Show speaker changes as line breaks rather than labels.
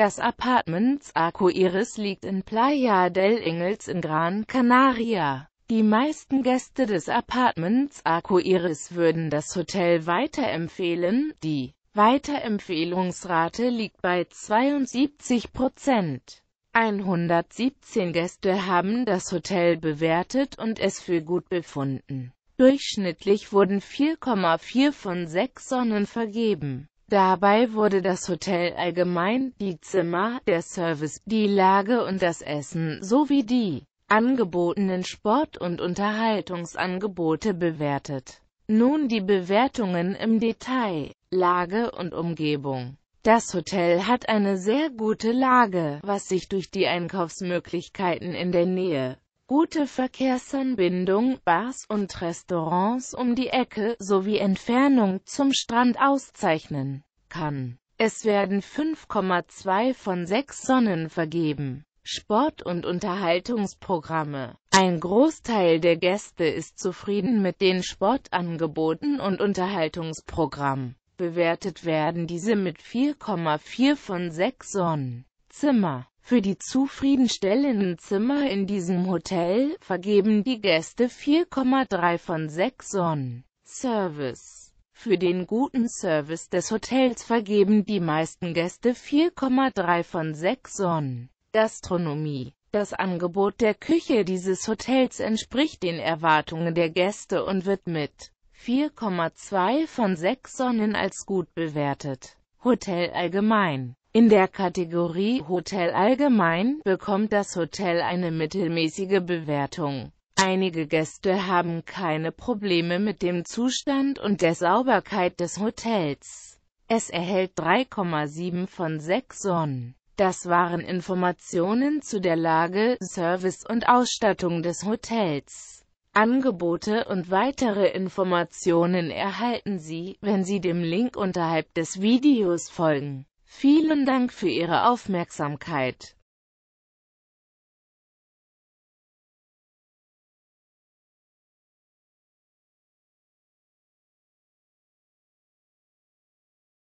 Das Apartments arco liegt in Playa del Ingles in Gran Canaria. Die meisten Gäste des Apartments arco würden das Hotel weiterempfehlen, die Weiterempfehlungsrate liegt bei 72 Prozent. 117 Gäste haben das Hotel bewertet und es für gut befunden. Durchschnittlich wurden 4,4 von 6 Sonnen vergeben. Dabei wurde das Hotel allgemein, die Zimmer, der Service, die Lage und das Essen sowie die angebotenen Sport- und Unterhaltungsangebote bewertet. Nun die Bewertungen im Detail. Lage und Umgebung. Das Hotel hat eine sehr gute Lage, was sich durch die Einkaufsmöglichkeiten in der Nähe, gute Verkehrsanbindung, Bars und Restaurants um die Ecke sowie Entfernung zum Strand auszeichnen kann. Es werden 5,2 von 6 Sonnen vergeben. Sport- und Unterhaltungsprogramme. Ein Großteil der Gäste ist zufrieden mit den Sportangeboten und Unterhaltungsprogrammen. Bewertet werden diese mit 4,4 von 6 Sonnen. Zimmer. Für die zufriedenstellenden Zimmer in diesem Hotel vergeben die Gäste 4,3 von 6 Sonnen. Service für den guten Service des Hotels vergeben die meisten Gäste 4,3 von 6 Sonnen. Gastronomie Das Angebot der Küche dieses Hotels entspricht den Erwartungen der Gäste und wird mit 4,2 von 6 Sonnen als gut bewertet. Hotel allgemein in der Kategorie Hotel allgemein bekommt das Hotel eine mittelmäßige Bewertung. Einige Gäste haben keine Probleme mit dem Zustand und der Sauberkeit des Hotels. Es erhält 3,7 von 6 Sonnen. Das waren Informationen zu der Lage, Service und Ausstattung des Hotels. Angebote und weitere Informationen erhalten Sie, wenn Sie dem Link unterhalb des Videos folgen. Vielen Dank für Ihre Aufmerksamkeit.